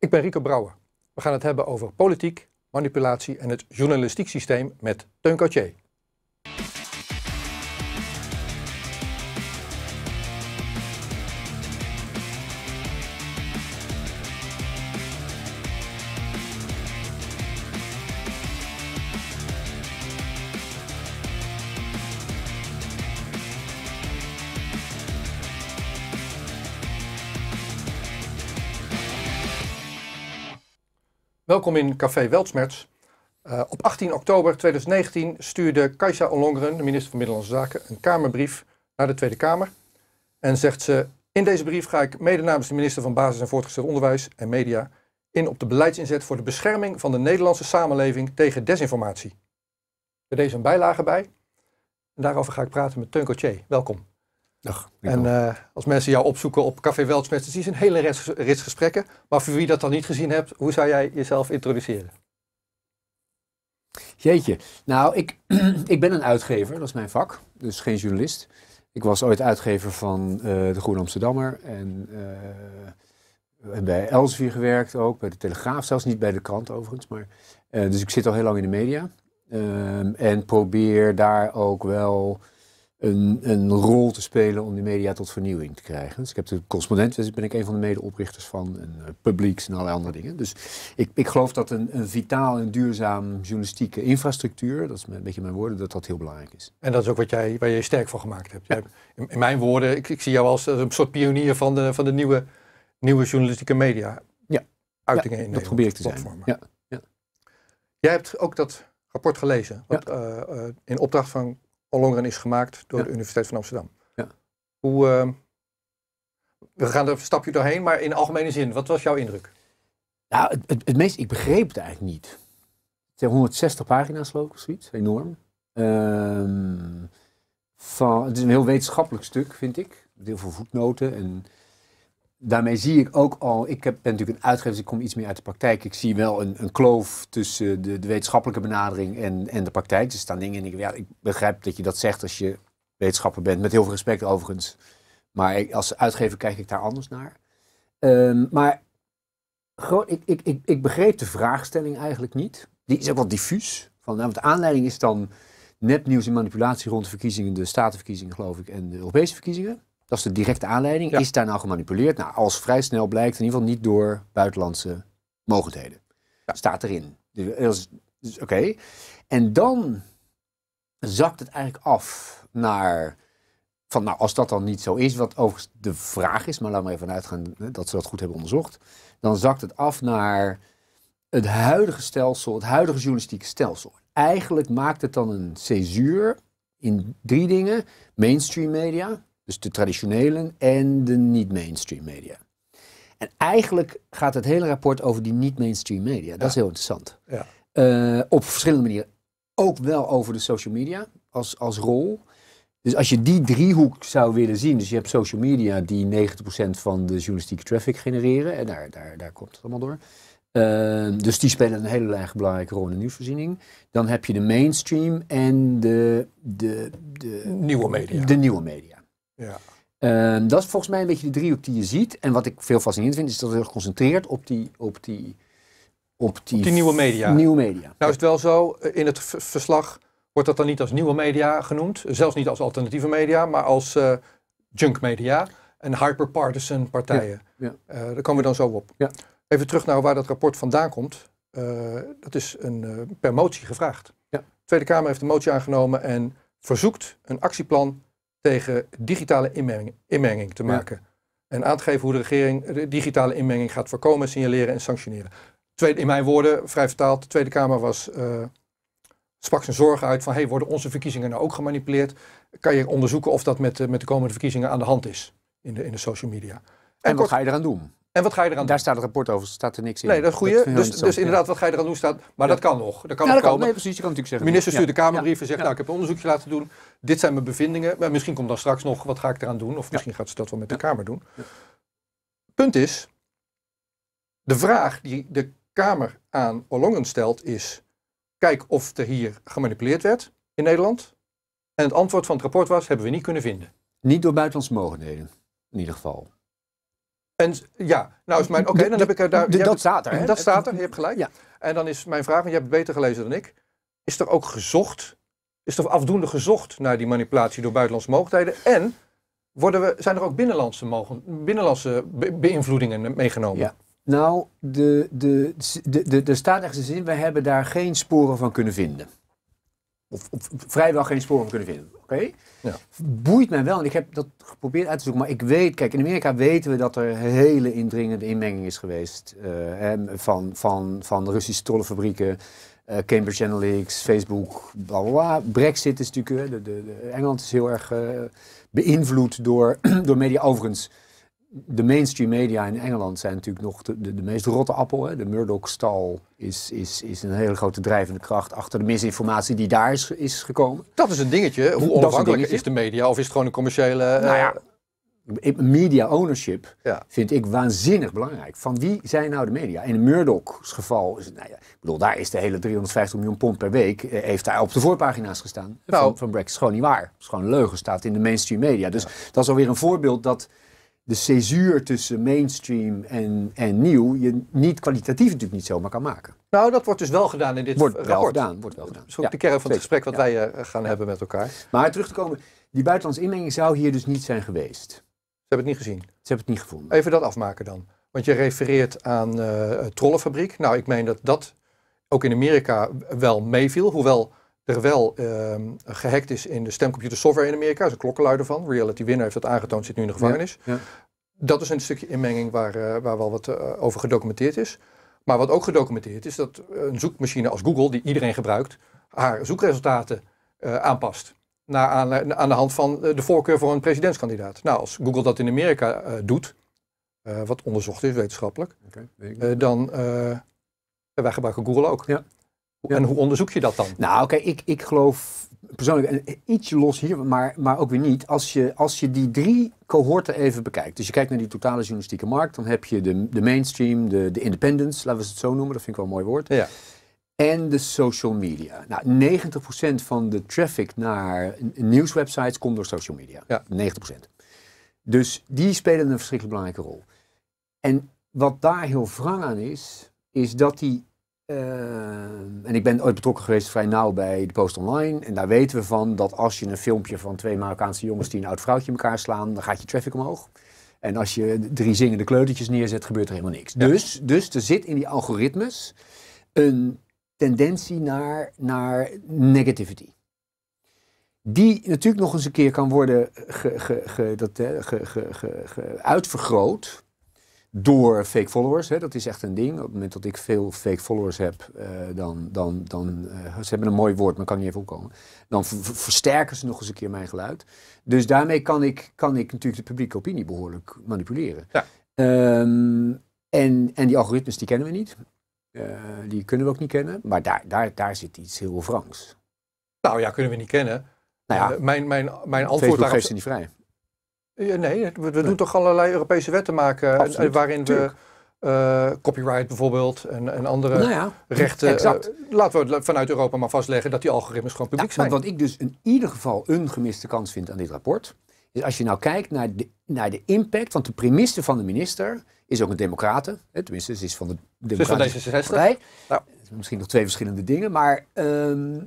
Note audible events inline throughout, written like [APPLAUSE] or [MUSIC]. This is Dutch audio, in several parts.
Ik ben Rico Brouwer. We gaan het hebben over politiek, manipulatie en het journalistiek systeem met Teun Cartier. Welkom in Café Weltsmerts. Eh, op 18 oktober 2019 stuurde Kajsa Ollongren, de minister van Middellandse Zaken, een Kamerbrief naar de Tweede Kamer. En zegt ze, in deze brief ga ik mede namens de minister van Basis en Voortgezet Onderwijs en Media in op de beleidsinzet voor de bescherming van de Nederlandse samenleving tegen desinformatie. Er deze een bijlage bij. En daarover ga ik praten met Teun Cotier. Welkom. Ach, en eh, als mensen jou opzoeken op Café Weltschmerz, dan is een hele rits, gesprekken. Maar voor wie dat dan niet gezien hebt, hoe zou jij jezelf introduceren? Jeetje, nou ik, [CLEARS THROAT] ik ben een uitgever, dat is mijn vak, dus geen journalist. Ik was ooit uitgever van eh, De Groene Amsterdammer eh, en bij Elsevier gewerkt ook, bij De Telegraaf, zelfs niet bij de krant overigens. Maar, dus ik zit al heel lang in de media ehm, en probeer daar ook wel een, een, rol te spelen om die media tot vernieuwing te krijgen. Dus ik heb de correspondent, daar dus ben ik een van de medeoprichters van, en eh, en allerlei andere dingen. Dus ik, ik geloof dat een, een, vitaal en duurzaam journalistieke infrastructuur, dat is een beetje mijn woorden, dat dat heel belangrijk is. En dat is ook wat jij, waar je sterk voor gemaakt hebt. In, mijn woorden, ik, ik, zie jou als een soort pionier van de, van de nieuwe, nieuwe journalistieke media. Ja. Uitingen ja, in dat probeer ik te zijn. Ja. ja. Jij hebt ook dat rapport gelezen, wat, eh, eh, in opdracht van Ollongren is gemaakt door de Universiteit van Amsterdam. Ja. Hoe, ehm, we gaan er een stapje doorheen, maar in algemene zin, wat was jouw indruk? Nou, het, het, meest, ik begreep het eigenlijk niet. Het zijn 160 pagina's geloof of zoiets, enorm. Ehm, het is een heel wetenschappelijk stuk, vind ik. Met heel veel voetnoten en daarmee zie ik ook al, ik heb, ben natuurlijk een uitgever, dus ik kom iets meer uit de praktijk. Ik zie wel een, een kloof tussen de, de, wetenschappelijke benadering en, en de praktijk. Dus er staan dingen en ik, ja, ik begrijp dat je dat zegt als je wetenschapper bent, met heel veel respect overigens. Maar als uitgever kijk ik daar anders naar. Ehm, maar ik, ik, ik, ik begreep de vraagstelling eigenlijk niet. Die is ook wat diffuus. Van, nou, want de aanleiding is dan nepnieuws en manipulatie rond de verkiezingen, de statenverkiezingen geloof ik en de Europese verkiezingen. Dat is de directe aanleiding. Is daar nou gemanipuleerd? Nou, als vrij snel blijkt, in ieder geval niet door buitenlandse mogendheden. Staat erin. Dus, dus, oké. En dan zakt het eigenlijk af naar. Van nou, als dat dan niet zo is, wat overigens de vraag is, maar laat maar even uitgaan dat ze dat goed hebben onderzocht. Dan zakt het af naar het huidige stelsel, het huidige journalistieke stelsel. Eigenlijk maakt het dan een césuur in drie dingen: mainstream media, dus de traditionele en de niet-mainstream media. En eigenlijk gaat het hele rapport over die niet-mainstream media. Dat is heel interessant. Ja. Eh, op verschillende manieren. Ook wel over de social media als, als rol. Dus als je die driehoek zou willen zien, dus je hebt social media die 90% van de journalistieke traffic genereren, en daar, daar, daar komt het allemaal door. Ehm, dus die spelen een hele belangrijke rol in de nieuwsvoorziening. Dan heb je de mainstream en de, de, de nieuwe media. De nieuwe media. Ja. Ehm, dat is volgens mij een beetje de driehoek die je ziet. En wat ik veel fascinerend vind, is dat het heel geconcentreerd op die, op die, op die, nieuwe media. Nieuwe media. Nou is het wel zo, eh, in het verslag wordt dat dan niet als nieuwe media genoemd. Zelfs niet als alternatieve media, maar als eh, junk media en hyperpartisan partijen. Ja, eh, daar komen we dan zo op. Ja. Even terug naar waar dat rapport vandaan komt. dat is een, per motie gevraagd. De Tweede Kamer heeft een motie aangenomen en verzoekt een actieplan tegen digitale inmenging, inmenging te maken. En aan te geven hoe de regering de digitale inmenging gaat voorkomen, signaleren en sanctioneren. Tweede, in mijn woorden, vrij vertaald, de Tweede Kamer was, eh, sprak zijn zorgen uit van hey, worden onze verkiezingen nou ook gemanipuleerd? Kan je onderzoeken of dat met, eh, met de komende verkiezingen aan de hand is in de, in de social media? En, wat ga je eraan doen? En wat ga je eraan Daar staat het rapport over, staat er niks in. Nee, dat is goede. Dus, dus inderdaad, wat ga je eraan doen staat. Maar dat kan nog. Dat kan nog komen. precies, je kan natuurlijk zeggen. De minister stuurt de Kamerbrief en zegt, nou, ik heb een onderzoekje laten doen. Dit zijn mijn bevindingen. Maar misschien komt dan straks nog, wat ga ik eraan doen? Of misschien gaat ze dat wel met de Kamer doen. Punt is, de vraag die de Kamer aan Olongen stelt is, kijk of er hier gemanipuleerd werd in Nederland. En het antwoord van het rapport was, hebben we niet kunnen vinden. Niet door buitenlandse mogendheden, in ieder geval. En ja, nou is mijn. Oké, dan heb ik daar. dat staat er. Dat staat er, je hebt gelijk. Ja. En dan is mijn vraag, en je hebt het beter gelezen dan ik. Is er ook gezocht? Is er afdoende gezocht naar die manipulatie door buitenlandse mogelijkheden? En worden we, zijn er ook binnenlandse, mogen, binnenlandse beïnvloedingen meegenomen? Ja. Nou, de, de, de, de, de staat echt zin, we hebben daar geen sporen van kunnen vinden of, vrijwel geen sporen kunnen vinden. Oké? Ja. Boeit mij wel en ik heb dat geprobeerd uit te zoeken. Maar ik weet, kijk, in Amerika weten we dat er hele indringende inmenging is geweest eh, van, van, van de Russische trollenfabrieken. Uh, Cambridge Analytics, Facebook, bla bla bla. Brexit is natuurlijk, de, de, de Engeland is heel erg eh, beïnvloed door, [CLEARS THROAT] door media. Overigens, de mainstream media in Engeland zijn natuurlijk nog de, de, meest rotte appel. Hè? De Murdoch-stal is, is, is een hele grote drijvende kracht achter de misinformatie die daar is, is gekomen. Dat is een dingetje. Hoe onafhankelijk is, de media? Of is het gewoon een commerciële... Uh... Nou ja, media ownership ja. vind ik waanzinnig belangrijk. Van wie zijn nou de media? In Murdoch's geval is het, nou ja, ik bedoel, daar is de hele 350 miljoen pond per week, eh, heeft daar op de voorpagina's gestaan nou. van, van Brexit. Is gewoon niet waar. Het is gewoon een leugen, staat in de mainstream media. Dus dat is alweer een voorbeeld dat de césuur tussen mainstream en, en nieuw je niet kwalitatief natuurlijk niet zomaar kan maken. Nou, dat wordt dus wel gedaan in dit wordt rapport. Wel gedaan, wordt wel gedaan. Dat is ook de kern van het gesprek wat wij eh, gaan hebben met elkaar. Maar terug te komen, die buitenlandse inmenging zou hier dus niet zijn geweest. Ze hebben het niet gezien. Ze hebben het niet gevonden. Even dat afmaken dan. Want je refereert aan eh, trollenfabriek. Nou, ik meen dat dat ook in Amerika wel meeviel. Hoewel terwijl ehm, gehackt is in de stemcomputer software in Amerika. Dat is een klokkenluider van. Reality Winner heeft dat aangetoond, zit nu in de gevangenis. Ja, Dat is een stukje inmenging waar, eh, waar wel wat eh, over gedocumenteerd is. Maar wat ook gedocumenteerd is, dat een zoekmachine als Google, die iedereen gebruikt, haar zoekresultaten eh, aanpast. Naar aan, de hand van de voorkeur voor een presidentskandidaat. Nou, als Google dat in Amerika doet, wat onderzocht is wetenschappelijk, okay, dan wij gebruiken Google ook. Ja. En hoe onderzoek je dat dan? Nou, oké, ik, ik geloof persoonlijk iets ietsje los hier, maar, maar ook weer niet. Als je, als je die drie cohorten even bekijkt, dus je kijkt naar die totale journalistieke markt, dan heb je de, de mainstream, de, de independents, laten we het zo noemen, dat vind ik wel een mooi woord. Ja. En de social media. Nou, 90% van de traffic naar nieuwswebsites komt door social media. Ja. 90%. Dus die spelen een verschrikkelijk belangrijke rol. En wat daar heel wrang aan is, is dat die Ehm, en ik ben ooit betrokken geweest vrij nauw bij de Post Online. En daar weten we van dat als je een filmpje van twee Marokkaanse jongens die een oud vrouwtje in elkaar slaan, dan gaat je traffic omhoog. En als je drie zingende kleutertjes neerzet, gebeurt er helemaal niks. Dus, dus er zit in die algoritmes een tendentie naar, naar negativity. Die natuurlijk nog eens een keer kan worden ge, dat, ge uitvergroot door fake followers. Hè, dat is echt een ding. Op het moment dat ik veel fake followers heb, eh, dan, dan, dan eh, ze hebben een mooi woord, maar kan niet even opkomen. Dan versterken ze nog eens een keer mijn geluid. Dus daarmee kan ik, kan ik natuurlijk de publieke opinie behoorlijk manipuleren. Ja. Ehm, en, en die algoritmes die kennen we niet. Eh, die kunnen we ook niet kennen. Maar daar, daar, daar zit iets heel wrangs. Nou ja, kunnen we niet kennen. Nou ja, mijn, mijn, mijn antwoord Facebook daarop... geeft ze niet vrij. Eh, ja, nee, we, doen toch allerlei Europese wetten maken eh, waarin we... Eh, copyright bijvoorbeeld en, en andere nou ja, rechten. Exact. laten we vanuit Europa maar vastleggen dat die algoritmes gewoon publiek zijn. Want wat ik dus in ieder geval een gemiste kans vind aan dit rapport, is als je nou kijkt naar de, naar de impact, want de premisse van de minister is ook een democraten, hè, tenminste ze is van de democratische nou. Misschien nog twee verschillende dingen, maar ehm,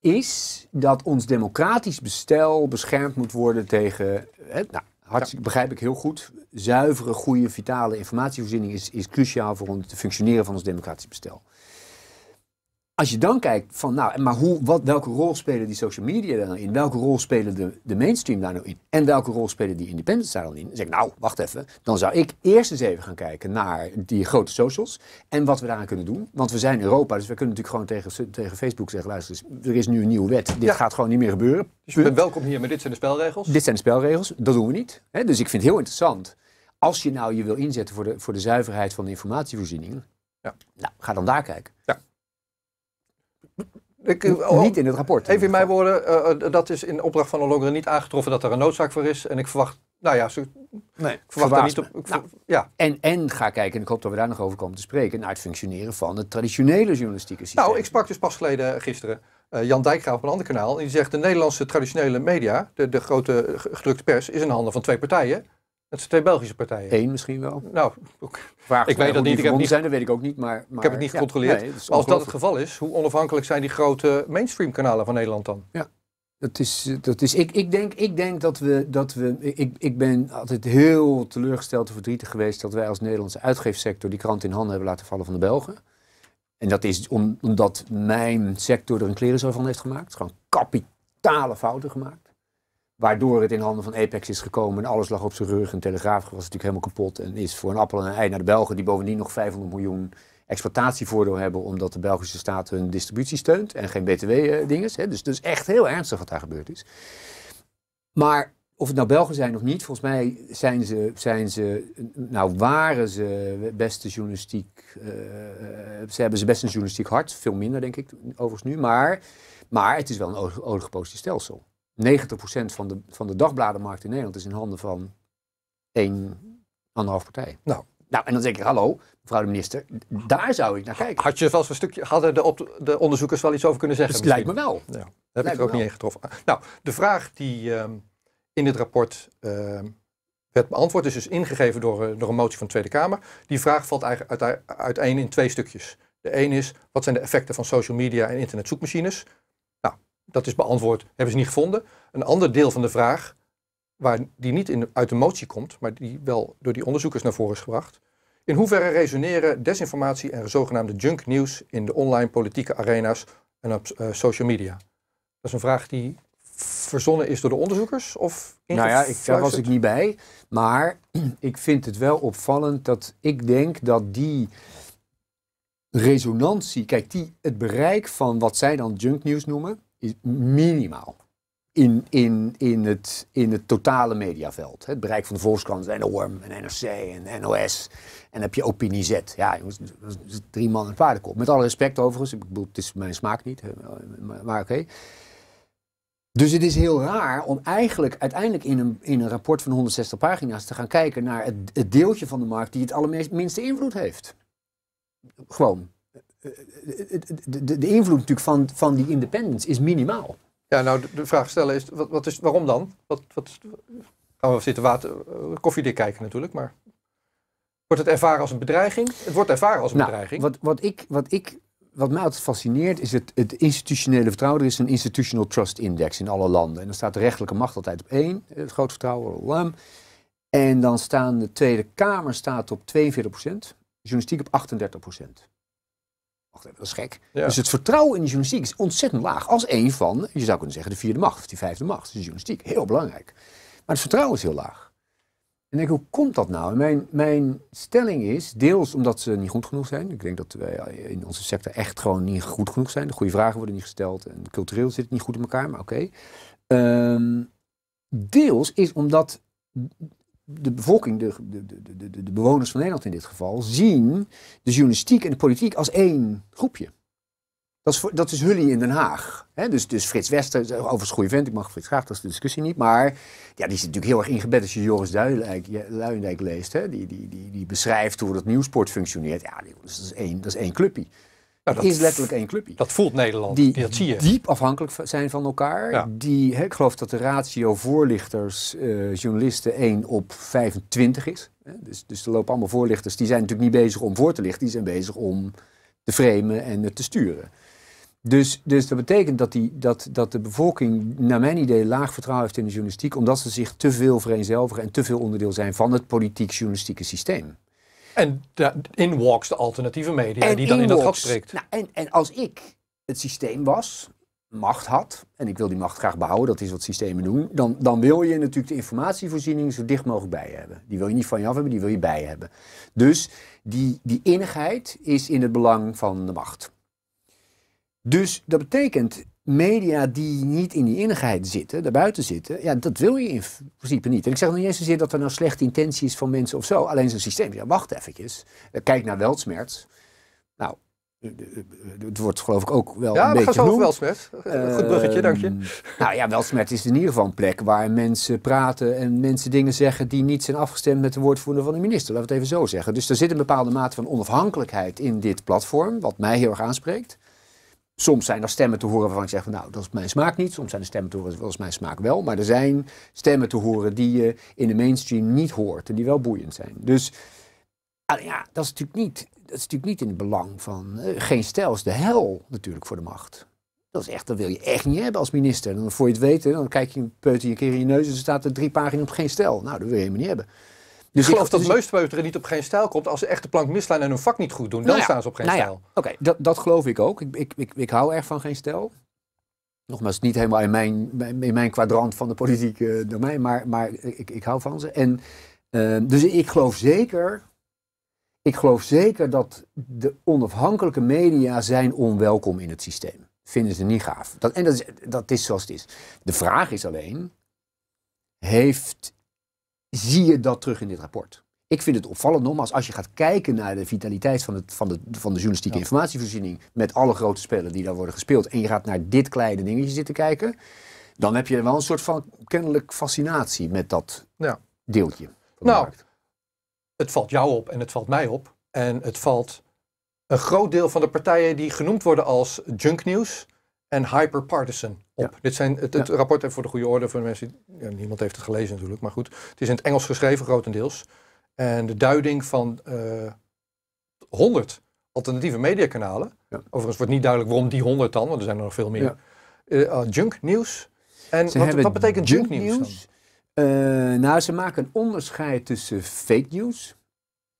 is dat ons democratisch bestel beschermd moet worden tegen... Hè, nou, Hartstikke, begrijp ik heel goed. Zuivere, goede, vitale informatievoorziening is, is cruciaal voor het functioneren van ons democratisch bestel als je dan kijkt van, nou, maar hoe, wat, welke rol spelen die social media daar nou in? Welke rol spelen de, de mainstream daar nou in? En welke rol spelen die independents daar dan in? Dan zeg ik, nou, wacht even. Dan zou ik eerst eens even gaan kijken naar die grote socials en wat we daaraan kunnen doen. Want we zijn Europa, dus we kunnen natuurlijk gewoon tegen, tegen Facebook zeggen, luister, er is nu een nieuwe wet. Dit gaat gewoon niet meer gebeuren. Dus je bent welkom hier, maar dit zijn de spelregels? Dit zijn de spelregels, dat doen we niet. Hè? Dus ik vind het heel interessant. Als je nou je wil inzetten voor de, voor de zuiverheid van de informatievoorziening, ja. nou, ga dan daar kijken. Ja. Ik, oh, niet in het rapport. Even in mijn woorden, eh, eh, dat is in opdracht van Ollongren niet aangetroffen dat er een noodzaak voor is. En ik verwacht, nou ja, nee, ik verwacht daar niet op. Nou, ja. en, en ga kijken, en ik hoop dat we daar nog over komen te spreken, naar het functioneren van het traditionele journalistieke systeem. Nou, ik sprak dus pas geleden eh, gisteren uh, Jan Dijkgraaf op een ander kanaal. En die zegt, de Nederlandse traditionele media, de, de grote gedrukte pers, is in handen van twee partijen. Dat zijn twee Belgische partijen. Eén misschien wel. Nou, ik weet dat niet. Ik heb niet zijn, dat weet ik ook niet. Maar, maar ik heb het niet gecontroleerd. als dat het geval is, hoe onafhankelijk zijn die grote mainstream kanalen van Nederland dan? Ja. Dat is, dat is, ik, ik, denk, ik denk dat we. Dat we ik, ik ben altijd heel teleurgesteld en verdrietig geweest dat wij als Nederlandse uitgeefsector die krant in handen hebben laten vallen van de Belgen. En dat is omdat mijn sector er een klerenzooi van heeft gemaakt. gewoon kapitale fouten gemaakt. Waardoor het in handen van Apex is gekomen en alles lag op zijn rug. En Telegraaf was natuurlijk helemaal kapot en is voor een appel en een ei naar de Belgen, die bovendien nog 500 miljoen exploitatievoordeel hebben, omdat de Belgische staat hun distributie steunt en geen BTW-dinges. Eh, dus, dus echt heel ernstig wat daar gebeurd is. Maar of het nou Belgen zijn of niet, volgens mij zijn ze, zijn ze nou waren ze beste journalistiek, eh, ze hebben ze best een journalistiek hart, veel minder denk ik overigens nu, maar, maar het is wel een oligopolistisch stelsel. 90% van de, van de dagbladenmarkt in Nederland is in handen van één, anderhalf partij. Nou. Nou, en dan zeg ik, hallo, mevrouw de minister, daar zou ik naar kijken. Had je vast een stukje, hadden de, op, de onderzoekers wel iets over kunnen zeggen? Dat dus lijkt me wel. Ja, dat heb lijkt ik ook wel. niet getroffen. Nou, de vraag die ehm, in dit rapport ehm, werd beantwoord, is dus ingegeven door, eh, door een motie van de Tweede Kamer. Die vraag valt eigenlijk uiteen in twee stukjes. De een is, wat zijn de effecten van social media en internetzoekmachines? Dat is beantwoord, hebben ze niet gevonden. Een ander deel van de vraag, waar die niet in, uit de motie komt, maar die wel door die onderzoekers naar voren is gebracht. In hoeverre resoneren desinformatie en zogenaamde junk news in de online politieke arena's en op eh, social media? Dat is een vraag die verzonnen is door de onderzoekers? Of nou ja, ik, daar was ik niet bij. Maar ik vind het wel opvallend dat ik denk dat die resonantie, kijk, die, het bereik van wat zij dan junk news noemen, is minimaal. In, in, in, het, in het totale mediaveld. Het bereik van de Volkskrant en ORM en NRC en NOS. En dan heb je Opinie Z. Ja, jongens, dat is drie man en paardenkop. Met alle respect overigens. Ik bedoel, het is mijn smaak niet. Maar, oké. Dus het is heel raar om eigenlijk uiteindelijk in een, in een rapport van 160 pagina's te gaan kijken naar het, deeltje van de markt die het allerminste invloed heeft. Gewoon. Eh, eh, eh, de, invloed natuurlijk van, van die independence is minimaal. Ja, nou, de, vraag stellen is, wat, wat, is, waarom dan? Wat, wat, gaan we zitten water, koffiedik kijken natuurlijk, maar wordt het ervaren als een bedreiging? Het wordt ervaren als een nou, bedreiging. Wat, wat, ik, wat, ik, wat mij altijd fascineert is het, het institutionele vertrouwen. Er is een Institutional Trust Index in alle landen. En dan staat de rechterlijke macht altijd op één, het groot vertrouwen, En dan staan de Tweede Kamer staat op 42 procent, journalistiek op 38 dat is gek. Dus het vertrouwen in de journalistiek is ontzettend laag. Als een van, je zou kunnen zeggen, de vierde macht, die vijfde macht. Dus de journalistiek, heel belangrijk. Maar het vertrouwen is heel laag. En denk, hoe komt dat nou? mijn, mijn stelling is, deels omdat ze niet goed genoeg zijn. Ik denk dat wij in onze sector echt gewoon niet goed genoeg zijn. De goede vragen worden niet gesteld. En cultureel zit het niet goed in elkaar, maar oké. Ehm, deels is omdat de bevolking, de, de, de, de, bewoners van Nederland in dit geval, zien de journalistiek en de politiek als één groepje. Dat is, dat is Hully in Den Haag. Dus, dus Frits Wester, eh, overigens goede vent, ik mag Frits graag, dat is de discussie niet. Maar ja, die zit natuurlijk heel erg ingebed als je Joris Duijendijk, leest. Die, die, die, die beschrijft hoe dat nieuwsport functioneert. Ja, dat is één, dat is één clubje. Nou, dat is letterlijk één clubje. Dat voelt Nederland, die dat zie je. diep afhankelijk zijn van elkaar. Die, hè, ik geloof dat de ratio voorlichters, eh, journalisten 1 op 25 is. Hè? Dus, dus er lopen allemaal voorlichters. Die zijn natuurlijk niet bezig om voor te lichten. Die zijn bezig om te framen en te sturen. Dus, dus dat betekent dat, die, dat, dat de bevolking, naar mijn idee, laag vertrouwen heeft in de journalistiek. Omdat ze zich te veel vereenzelvigen en te veel onderdeel zijn van het politiek-journalistieke systeem. En in walks de alternatieve media en die dan in dat gat spreekt. Nou, en, en als ik het systeem was, macht had, en ik wil die macht graag behouden, dat is wat systemen doen, dan, dan wil je natuurlijk de informatievoorziening zo dicht mogelijk bij hebben. Die wil je niet van je af hebben, die wil je bij hebben. Dus die, die innigheid is in het belang van de macht. Dus dat betekent, media die niet in die innigheid zitten, daarbuiten zitten, ja, dat wil je in principe niet. En ik zeg nog niet eens zozeer dat er nou slechte intenties van mensen of zo. Alleen zo'n systeem, ja, wacht eventjes. Eh, kijk naar Weltsmerts. Nou, eh, eh, het wordt geloof ik ook wel ja, een beetje zo Ja, Weltsmerts. [LAUGHS] Goed bruggetje, uh, dank je. Ehm, nou ja, Weltsmerts is in ieder geval een plek waar mensen praten en mensen dingen zeggen die niet zijn afgestemd met de woordvoerder van de minister. Laten we het even zo zeggen. Dus er zit een bepaalde mate van onafhankelijkheid in dit platform, wat mij heel erg aanspreekt. Soms zijn er stemmen te horen waarvan je zegt van, nou, dat is mijn smaak niet. Soms zijn er stemmen te horen, dat is mijn smaak wel. Maar er zijn stemmen te horen die je in de mainstream niet hoort en die wel boeiend zijn. Dus ah, ja, dat is natuurlijk niet, dat is natuurlijk niet in het belang van... Eh, geen stijl is de hel natuurlijk voor de macht. Dat, is echt, dat wil je echt niet hebben als minister. En dan voor je het weten, dan kijk je een een keer in je neus en er staat er drie pagina's op geen stijl. Nou, dat wil je helemaal niet hebben. Dus ik geloof dat dus niet op geen stijl komt als ze echt de plank mislijnen en hun vak niet goed doen. Dan nou staan ze op geen nou stijl. Ja, Oké, dat, dat geloof ik ook. Ik, ik, ik, ik hou erg van geen stijl. Nogmaals, niet helemaal in mijn, in mijn kwadrant van de politieke eh, domein, maar, maar ik, ik hou van ze. En, ehm, dus ik geloof zeker ik geloof zeker dat de onafhankelijke media zijn onwelkom in het systeem. Vinden ze niet gaaf. Dat, en dat is, dat is zoals het is. De vraag is alleen, heeft zie je dat terug in dit rapport. Ik vind het opvallend, nogmaals, als je gaat kijken naar de vitaliteit van, het, van, de, van de journalistieke informatievoorziening. met alle grote spellen die daar worden gespeeld. en je gaat naar dit kleine dingetje zitten kijken. dan heb je wel een soort van kennelijk fascinatie met dat ja. deeltje. nou, het valt jou op en het valt mij op. En het valt een groot deel van de partijen die genoemd worden als junknieuws en hyperpartisan op. Dit zijn, het, het rapport heeft voor de goede orde voor de mensen, ja, niemand heeft het gelezen natuurlijk, maar goed. Het is in het Engels geschreven grotendeels. En de duiding van uh, eh, 100 alternatieve mediakanalen, overigens wordt niet duidelijk waarom die 100 dan, want er zijn er nog veel meer, uh, junk nieuws. En wat, wat, betekent junk nieuws nou, ze maken een onderscheid tussen fake news,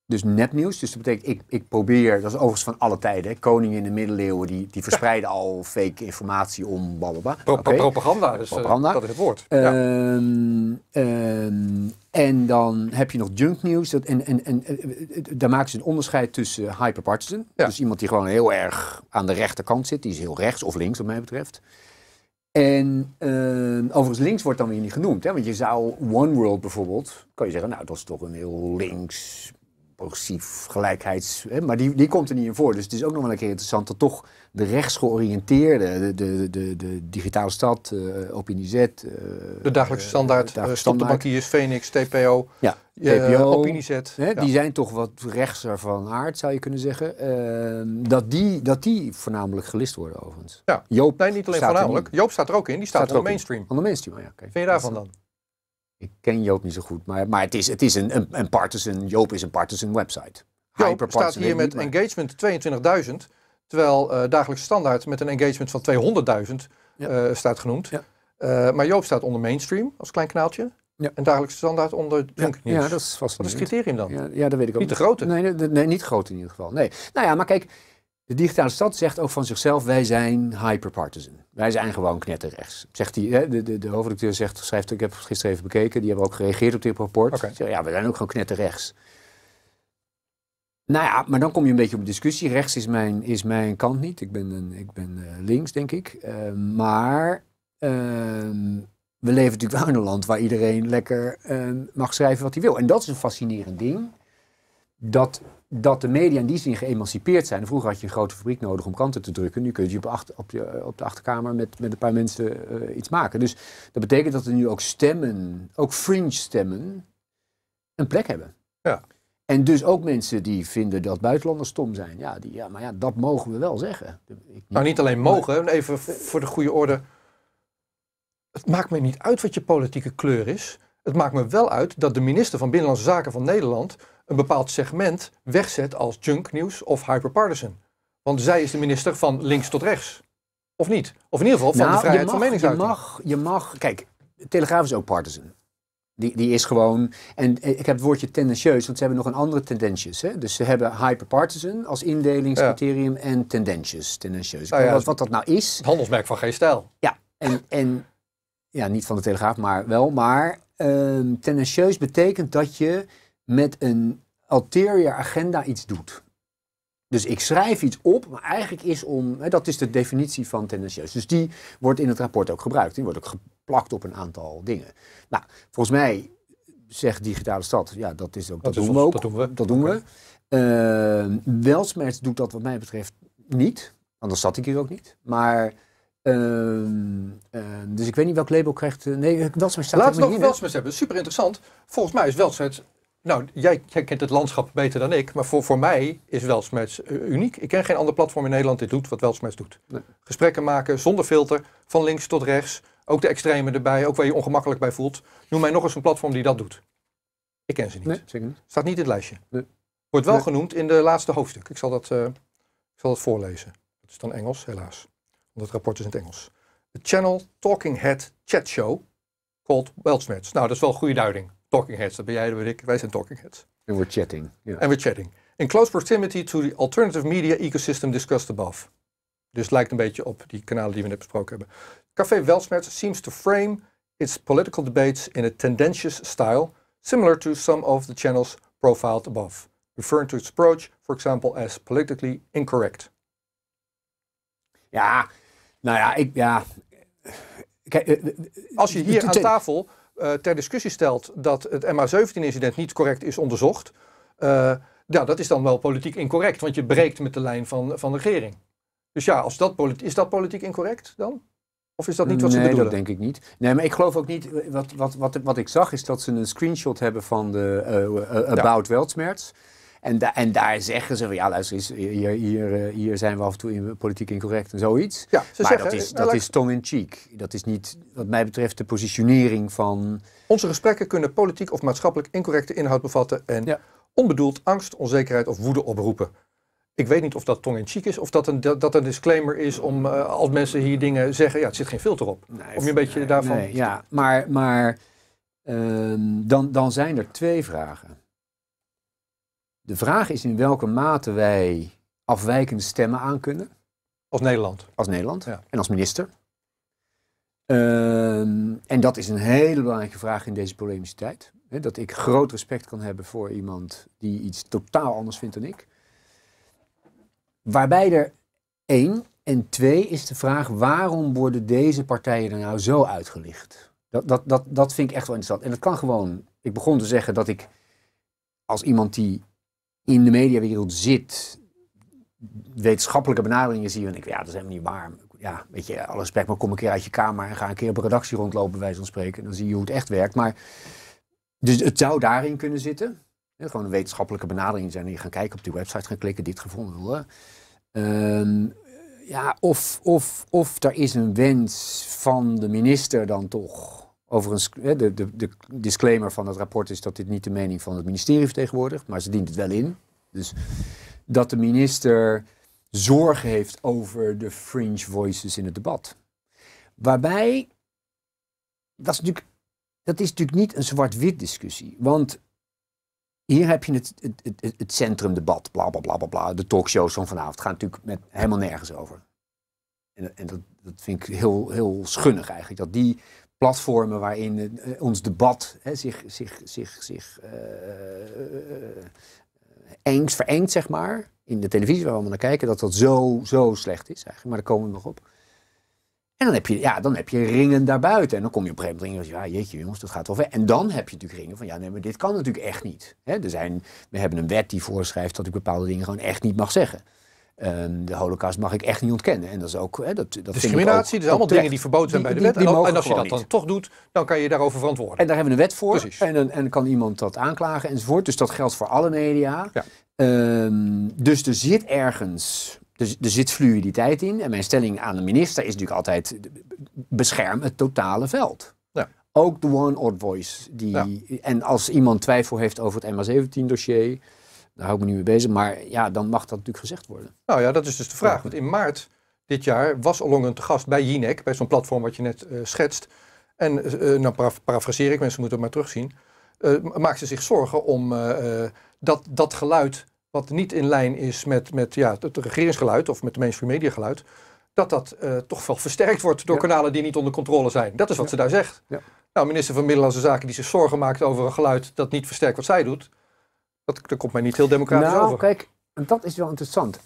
dus nepnieuws. Dus dat betekent, ik, ik probeer, dat is overigens van alle tijden, hè. koningen in de middeleeuwen die, die [LAUGHS] verspreiden al fake informatie om blablabla. Propaganda, dus, dat is het woord. Ehm, ehm, en dan heb je nog junknieuws. En, en, en, eh, eh, daar maken ze een onderscheid tussen hyperpartisan, dus iemand die gewoon heel erg aan de rechterkant zit, die is heel rechts of links wat mij betreft. En ehm, overigens links wordt dan weer niet genoemd. Hè? Want je zou One World bijvoorbeeld, kan je zeggen, nou dat is toch een heel links progressief, gelijkheids... Hè, maar die, die komt er niet in voor. Dus het is ook nog wel een keer interessant dat toch de rechtsgeoriënteerde, de, de, de, de digitale stad, uh, de dagelijkse eh, standaard, uh, standaard. bankiers, Phoenix, TPO, ja, TPO Hè, Die zijn toch wat rechtser van aard, zou je kunnen zeggen. Ehm, dat, die, dat die voornamelijk gelist worden overigens. Ja, Joop nee, niet alleen voornamelijk. Joop staat er ook in, die staat, staat er mainstream. mainstream, oh ja. Okay. Vind je daarvan dan? Ik ken Joop niet zo goed, maar, maar het is, het is een, een, een partisan, Joop is een partisan website. Joop staat hier met engagement 22.000, terwijl eh, dagelijkse standaard met een engagement van 200.000 eh, staat genoemd. Ja. Eh, maar Joop staat onder mainstream als klein kanaaltje. Ja. En dagelijkse standaard onder junk ja, ja, dat is vast Wat is het criterium dan? Ja, ja, dat weet ik ook niet. Niet de grote? Nee, nee, nee, niet groot in ieder geval. Nee. Nou ja, maar kijk, de digitale stad zegt ook van zichzelf, wij zijn hyperpartisan. Wij zijn gewoon knetterrechts. Zegt die, hè, de, de, de hoofdredacteur zegt, schrijft, ik heb het gisteren even bekeken, die hebben ook gereageerd op dit rapport. ja, we zijn ook gewoon knetterrechts. Nou ja, maar dan kom je een beetje op de discussie. Rechts is mijn, is mijn kant niet. Ik ben, een, ik ben eh, links, denk ik. Eh, maar ehm, we leven natuurlijk wel in een land waar iedereen lekker ehm, mag schrijven wat hij wil. En dat is een fascinerend ding. Dat dat de media in die zin geëmancipeerd zijn. Vroeger had je een grote fabriek nodig om kranten te drukken. Nu kun je dus op, achter, op, eh, op de achterkamer met, met een paar mensen eh, iets maken. Dus dat betekent dat er nu ook stemmen, ook fringe stemmen, een plek hebben. Ja. En dus ook mensen die vinden dat buitenlanders stom zijn. Ja, die, ja maar ja, dat mogen we wel zeggen. Ik, nou, niet alleen mogen, even eh, voor de goede orde. Het maakt me niet uit wat je politieke kleur is. Het maakt me wel uit dat de minister van Binnenlandse Zaken van Nederland een bepaald segment wegzet als junk nieuws of hyperpartisan. Want zij is de minister van links tot rechts. Of niet? Of in ieder geval van de nou, vrijheid van meningsuiting. Je mag, je mag, kijk, de Telegraaf is ook partisan. Die, die is gewoon, en eh, ik heb het woordje tendentieus, want ze hebben nog een andere tendentieus. Dus ze hebben hyperpartisan als indelingscriterium en tendentieus. tendentieus. Nou wat, wat dat nou is. handelsmerk van geen stijl. Ja, en, en ja, niet van de Telegraaf, maar wel. Maar ehm, tendentieus betekent dat je met een ulterior agenda iets doet. Dus ik schrijf iets op, maar eigenlijk is om, hè, dat is de definitie van tendentieus. Dus die wordt in het rapport ook gebruikt. Die wordt ook geplakt op een aantal dingen. Nou, volgens mij zegt Digitale Stad, ja, dat is ook, dat, doen, we ook. Dat doen we. Dat doen we. Ehm, doet dat wat mij betreft niet, anders zat ik hier ook niet. Maar ehm, ehm, dus ik weet niet welk label krijgt. Eh, nee, Welsmers staat Laten we nog Welsmers hebben. Super interessant. Volgens mij is Welsmers nou, jij, kent het landschap beter dan ik, maar voor, voor mij is Welsmets eh, uniek. Ik ken geen ander platform in Nederland dat doet wat Welsmets doet. Nee. Gesprekken maken zonder filter, van links tot rechts. Ook de extreme erbij, ook waar je ongemakkelijk bij voelt. Noem mij nog eens een platform die dat doet. Ik ken ze niet. zeker niet. Staat niet in het lijstje. Wordt wel genoemd in de laatste hoofdstuk. Ik zal, dat, uh, ik zal dat voorlezen. Het is dan Engels, helaas. Want het rapport is in het Engels. De channel Talking Head Chat Show called Welsmets. Nou, dat is wel een goede duiding talking heads. Dat ben jij, dat ben ik. Wij zijn talking heads. En we're chatting. Yeah. we're chatting. In close proximity to the alternative media ecosystem discussed above. Dus lijkt een beetje op die kanalen die we net besproken hebben. Café Welsmerts seems to frame its political debates in a tendentious style, similar to some of the channels profiled above, referring to its approach, for example, as politically incorrect. Ja, nou ja, ik, ja. Kijk, eh, eh, als je eh, hier aan tafel eh, ter discussie stelt dat het MH17-incident niet correct is onderzocht, eh, ja, dat is dan wel politiek incorrect, want je breekt met de lijn van, van de regering. Dus ja, als dat is dat politiek incorrect dan? Of is dat niet wat ze bedoelen? Nee, dat denk ik niet. Nee, maar ik geloof ook niet... Wat, wat, wat, wat ik zag is dat ze een screenshot hebben van de eh, About ja. En, en, daar zeggen ze van ja, luister eens, hier, hier, eh, hier zijn we af en toe in, politiek incorrect en zoiets. Ja, ze maar zeggen, dat is, eh, dat is tong in cheek. Dat is niet, wat mij betreft, de positionering van. Onze gesprekken kunnen politiek of maatschappelijk incorrecte inhoud bevatten en onbedoeld angst, onzekerheid of woede oproepen. Ik weet niet of dat tong in cheek is of dat een, dat, een disclaimer is om eh, als mensen hier dingen zeggen, ja, het zit geen filter op. om je een beetje daarvan. Nee, ja, maar, maar ehm, dan, dan zijn er twee vragen. De vraag is in welke mate wij afwijkende stemmen aankunnen. Als Nederland. Als Nederland ja. en als minister. Ehm, en dat is een hele belangrijke vraag in deze polemische tijd. dat ik groot respect kan hebben voor iemand die iets totaal anders vindt dan ik. Waarbij er één en twee is de vraag waarom worden deze partijen er nou zo uitgelicht? Dat, dat, dat, dat vind ik echt wel interessant. En dat kan gewoon, ik begon te zeggen dat ik als iemand die in de mediawereld zit, wetenschappelijke benaderingen zie, en ik, ja, dat is helemaal niet waar. Ja, weet je, alles respect, maar kom een keer uit je kamer en ga een keer op een redactie rondlopen, wij van spreken. En dan zie je hoe het echt werkt. Maar, dus het zou daarin kunnen zitten. gewoon een wetenschappelijke benadering zijn. En je gaan kijken op die website, gaan klikken, dit gevonden ehm, ja, of, of, of er is een wens van de minister dan toch Overigens, de, de, de disclaimer van het rapport is dat dit niet de mening van het ministerie vertegenwoordigt, maar ze dient het wel in. Dus dat de minister zorgen heeft over de fringe voices in het debat. Waarbij, dat is natuurlijk, dat is natuurlijk niet een zwart-wit discussie. Want hier heb je het, het, het, centrumdebat, bla bla bla bla De talkshows van vanavond gaan natuurlijk met helemaal nergens over. En, en dat, dat, vind ik heel, heel schunnig eigenlijk. Dat die platformen waarin eh, ons debat hè, zich, zich, zich, zich eh, eh, verengt, zeg maar. In de televisie waar we allemaal naar kijken, dat dat zo, zo slecht is eigenlijk. Maar daar komen we nog op. En dan heb, je, ja, dan heb je ringen daarbuiten. En dan kom je op een gegeven moment van, ja jeetje jongens, dat gaat wel ver. En dan heb je natuurlijk ringen van, ja nee, maar dit kan natuurlijk echt niet. Hè? er zijn, we hebben een wet die voorschrijft dat ik bepaalde dingen gewoon echt niet mag zeggen. Ehm, de holocaust mag ik echt niet ontkennen. En dat is ook. Hè, dat, dat Discriminatie, dat zijn allemaal dingen die verboden zijn bij de wet. en, als je dat dan toch doet, dan kan je daarover verantwoorden. En daar hebben we een wet voor. En dan en kan iemand dat aanklagen enzovoort. Dus dat geldt voor alle media. Ehm, dus er zit ergens. Dus er zit fluiditeit in. En mijn stelling aan de minister is natuurlijk altijd: bescherm het totale veld. Ook de one-odd voice. Die, En als iemand twijfel heeft over het MA17-dossier, daar hou ik me niet mee bezig. Maar ja, dan mag dat natuurlijk gezegd worden. Nou ja, dat is dus de vraag. Want in maart dit jaar was Ollongen te gast bij Jinek, bij zo'n platform wat je net eh, schetst. En, uh, nou parafraseer ik, mensen moeten het maar terugzien. Uh, maakt ze zich zorgen om dat, dat geluid wat niet in lijn is met, met ja, het regeringsgeluid of met de mainstream media geluid, dat dat toch wel versterkt wordt door kanalen die niet onder controle zijn. Dat is wat ze daar zegt. Ja. Nou, minister van Middellandse Zaken die zich zorgen maakt over een geluid dat niet versterkt wat zij doet, dat, komt mij niet heel democratisch nou, over. kijk, dat is wel interessant.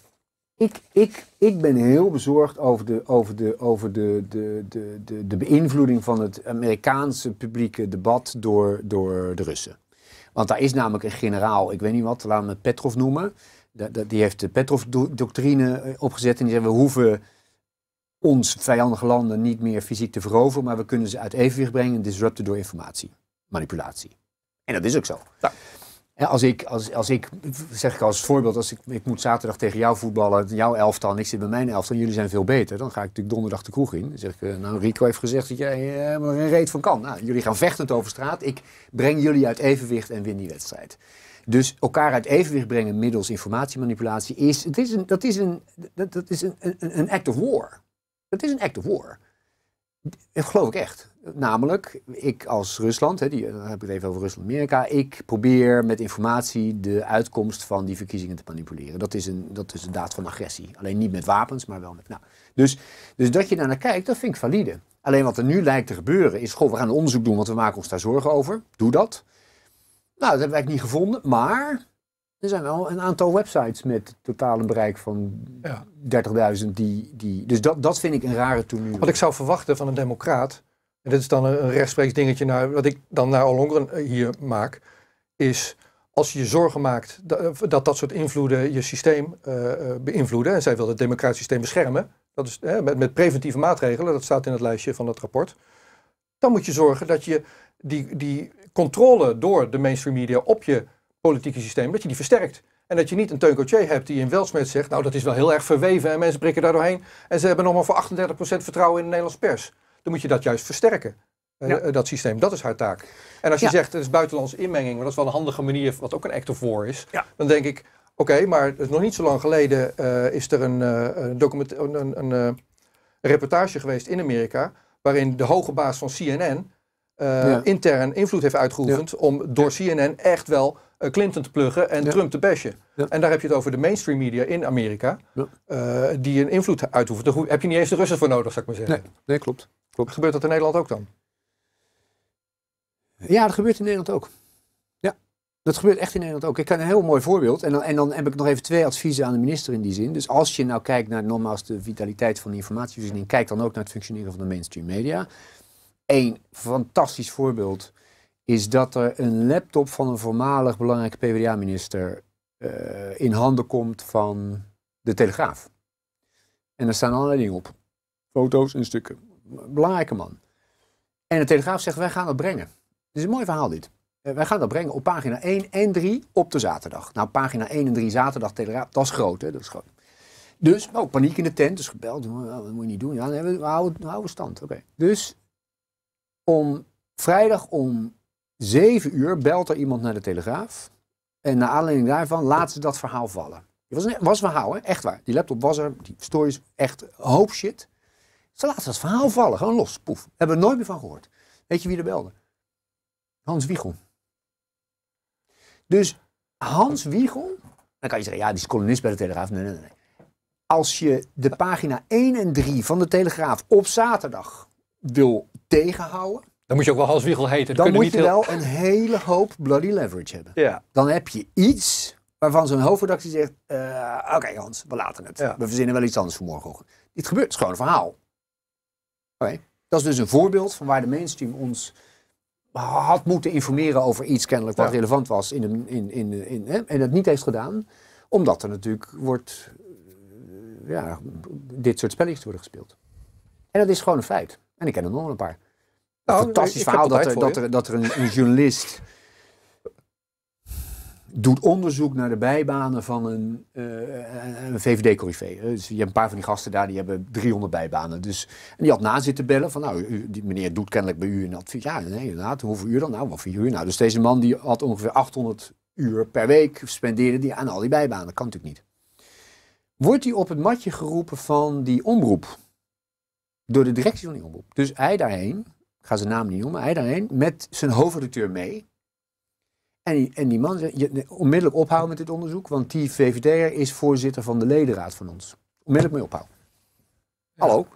Ik, ik, ik ben heel bezorgd over, de, over, de, over de, de, de, de, beïnvloeding van het Amerikaanse publieke debat door, door de Russen. Want daar is namelijk een generaal, ik weet niet wat, laten we Petrov noemen. Die heeft de Petrov-doctrine eh, opgezet en die zeggen we hoeven ons vijandige landen niet meer fysiek te veroveren, maar we kunnen ze uit evenwicht brengen en disrupten door informatiemanipulatie. En dat is ook zo. Ja als ik, als, als ik, zeg ik als voorbeeld, als ik, ik moet zaterdag tegen jou voetballen, jouw elftal, en ik zit bij mijn elftal, jullie zijn veel beter, dan ga ik natuurlijk donderdag de kroeg in. Dan zeg ik, eh, nou Rico heeft gezegd dat jij er eh, een reet van kan. Nou, jullie gaan vechtend over straat, ik breng jullie uit evenwicht en win die wedstrijd. Dus elkaar uit evenwicht brengen middels informatiemanipulatie is, het is een, dat is, een, dat, is een, een, een act of war. Dat is een act of war. Dat geloof ik echt. Namelijk, ik als Rusland, hè, die, eh, dan heb ik het even over Rusland-Amerika, ik probeer met informatie de uitkomst van die verkiezingen te manipuleren. Dat is, een, dat is een daad van agressie. Alleen niet met wapens, maar wel met. Nou, dus, dus dat je daar naar kijkt, dat vind ik valide. Alleen wat er nu lijkt te gebeuren is, goh, we gaan een onderzoek doen, want we maken ons daar zorgen over. Doe dat. Nou, dat hebben wij niet gevonden, maar er zijn wel een aantal websites met een bereik van 30.000. Die, die, dus dat, dat vind ik een rare toenuur. Wat ik zou verwachten van een democraat en dit is dan een rechtstreeks dingetje naar, wat ik dan naar Olongren eh, hier maak, is als je je zorgen maakt eh, dat dat, soort invloeden je systeem uh, beïnvloeden, en zij wil het democratisch systeem beschermen, dat is, hè, met, met preventieve maatregelen, dat staat in het lijstje van dat rapport, dan moet je zorgen dat je die, die controle door de mainstream media op je politieke systeem, dat je die versterkt. En dat je niet een teugeltje hebt die in Welsmet zegt, nou dat is wel heel erg verweven en mensen prikken daar doorheen. En ze hebben nog maar voor 38% vertrouwen in de Nederlandse pers dan moet je dat juist versterken. Eh, eh, dat systeem, dat is haar taak. En als je zegt, het is buitenlandse inmenging, maar dat is wel een handige manier, wat ook een act of war is. Dan denk ik, oké, maar nog niet zo lang geleden eh, is er een, document, een, een, een reportage geweest in Amerika, waarin de hoge baas van CNN intern invloed heeft uitgeoefend om door CNN echt wel Clinton te pluggen en Trump te bashen. En daar heb je het over de mainstream media in Amerika, die een invloed uitoefent. Daar heb je niet eens de Russen voor nodig, zou ik maar zeggen. nee klopt. Gebeurt dat in Nederland ook dan? Ja, dat gebeurt in Nederland ook. Ja, dat gebeurt echt in Nederland ook. Ik kan een heel mooi voorbeeld. En dan, en dan heb ik nog even twee adviezen aan de minister in die zin. Dus als je nou kijkt naar nogmaals de vitaliteit van de informatievoorziening, kijk dan ook naar het functioneren van de mainstream media. Een fantastisch voorbeeld is dat er een laptop van een voormalig belangrijke PvdA-minister eh, in handen komt van de Telegraaf. En daar staan allerlei dingen op. Foto's en stukken belangrijke man. En de Telegraaf zegt, wij gaan dat brengen. Dit is een mooi verhaal dit. Eh, wij gaan dat brengen op pagina 1 en 3 op de zaterdag. Nou, pagina 1 en 3 zaterdag Telegraaf, dat is groot, hè? Dat is groot. Dus, oh, paniek in de tent, dus gebeld, dat oh, oh, moet je niet doen. Ja, we, houden, we stand, oké. Dus om vrijdag om 7 uur belt er iemand naar de Telegraaf. En naar aanleiding daarvan laten ze dat verhaal vallen. Het was, een, was verhaal, hè? echt waar. Die laptop was er, die stories, echt hoop shit. Ze laten dat verhaal vallen, gewoon los, poef. Daar hebben we nooit meer van gehoord. Weet je wie er belde? Hans Wiegel. Dus Hans Wiegel, dan kan je zeggen, ja, die is kolonist bij de Telegraaf. Nee, nee, nee. Als je de pagina 1 en 3 van de Telegraaf op zaterdag wil tegenhouden, dan moet je ook wel Hans Wiegel heten. Dan, moet je wel een hele hoop bloody leverage hebben. Ja. Dan heb je iets waarvan zo'n hoofdredactie zegt... Eh, oké Hans, we laten het. We verzinnen wel iets anders voor morgenochtend. Dit gebeurt, het is gewoon een verhaal. Dat is dus een voorbeeld van waar de mainstream ons had moeten informeren over iets kennelijk wat relevant was in, een, in, in, in, en dat niet heeft gedaan, omdat er natuurlijk wordt, eh, ja, dit soort spelletjes worden gespeeld. En dat is gewoon een feit. En ik ken er nog een paar. Een nou, fantastisch verhaal dat er, dat, er, dat er een, een journalist doet onderzoek naar de bijbanen van een, eh, een VVD-corrivé. Eh, dus je hebt een paar van die gasten daar, die hebben 300 bijbanen. Dus, en die had na zitten bellen van, nou, die meneer doet kennelijk bij u een advies. Ja, nee, inderdaad, hoeveel uur dan? Nou, wat vier uur. Nou, dus deze man die had ongeveer 800 uur per week spendeerde die aan al die bijbanen. Kan natuurlijk niet. Wordt hij op het matje geroepen van die omroep? Door de directie van die omroep. Dus hij daarheen, ik ga zijn naam niet noemen, hij daarheen met zijn hoofdredacteur mee en die, man je, onmiddellijk ophouden met dit onderzoek, want die VVD'er is voorzitter van de ledenraad van ons. Onmiddellijk mee ophouden. Hallo?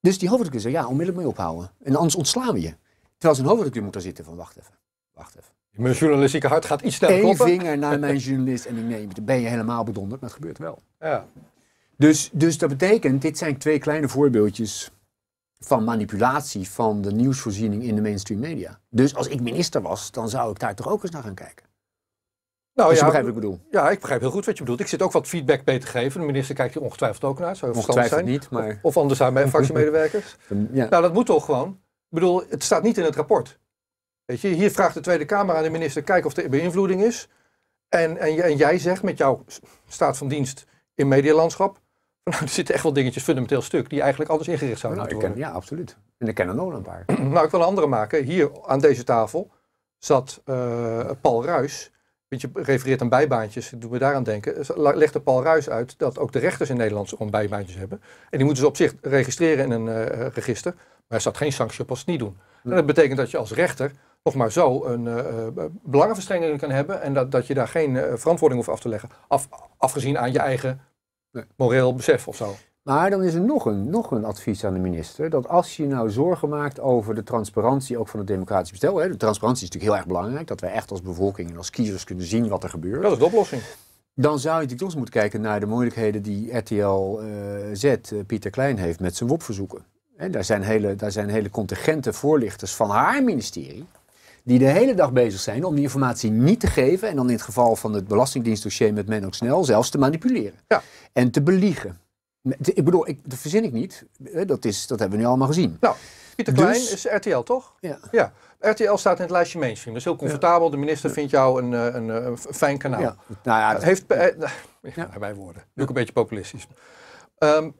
Dus die hoofdredacteur zei, ja, onmiddellijk mee ophouden. En anders ontslaan we je. Terwijl zijn hoofdredacteur moet daar zitten van, wacht even, wacht even. Mijn journalistieke hart gaat iets sneller kloppen. Eén vinger naar mijn journalist en ik neem. dan ben je helemaal bedonderd, maar het gebeurt wel. Ja. Dus, dus dat betekent, dit zijn twee kleine voorbeeldjes van manipulatie van de nieuwsvoorziening in de mainstream media. Dus als ik minister was, dan zou ik daar toch ook eens naar gaan kijken. Nou, dus ja, wat ik bedoel. Ja, ik begrijp heel goed wat je bedoelt. Ik zit ook wat feedback mee te geven. De minister kijkt hier ongetwijfeld ook naar. Zou ongetwijfeld zijn. niet, maar... Of, anders zijn mijn [LAUGHS] fractiemedewerkers. Nou, dat moet toch gewoon. Ik bedoel, het staat niet in het rapport. Weet je, hier vraagt de Tweede Kamer aan de minister, kijk of er beïnvloeding is. En, en, en jij zegt met jouw staat van dienst in medialandschap, nou, er zitten echt wel dingetjes fundamenteel stuk die eigenlijk anders ingericht zouden nou, moeten worden. ja, absoluut. En ik kennen er nog een paar. nou, [CLEARS THROAT] ik wil een andere maken. Hier aan deze tafel zat uh, Paul Ruis. Weet je refereert aan bijbaantjes, Doen me daaraan denken. Legde Paul Ruis uit dat ook de rechters in Nederland zo'n bijbaantjes hebben. En die moeten ze op zich registreren in een eh, eh, register. Maar er staat geen sanctie op als het niet doen. En dat betekent dat je als rechter nog maar zo een uh, belangenverstrengeling kan hebben. En dat, dat je daar geen verantwoording hoeft af te leggen. afgezien aan je eigen moreel besef of zo. Maar dan is er nog een, nog een advies aan de minister. Dat als je nou zorgen maakt over de transparantie ook van het democratisch bestel. Hè, de transparantie is natuurlijk heel erg belangrijk. Dat wij echt als bevolking en als kiezers kunnen zien wat er gebeurt. Dat is de oplossing. Dan zou je natuurlijk toch eens moeten kijken naar de moeilijkheden die RTL eh, Z, eh, Pieter Klein, heeft met zijn WOP-verzoeken. daar zijn hele, daar zijn hele contingenten voorlichters van haar ministerie die de hele dag bezig zijn om die informatie niet te geven. En dan in het geval van het Belastingdienstdossier met men ook snel zelfs te manipuleren. Ja. En te beliegen. Ik bedoel, ik, dat verzin ik niet. Eh, dat, is, dat hebben we nu allemaal gezien. Nou, Pieter Klein dus- is RTL, toch? Ja. ja. RTL staat in het lijstje mainstream. Dat is heel comfortabel. De minister vindt jou een, eh, een, eh, een, fijn kanaal. Ja. Nou ja, dat, Heeft, ja. [LAUGHS] Bij woorden. Doe ik een beetje populistisch. Ehm,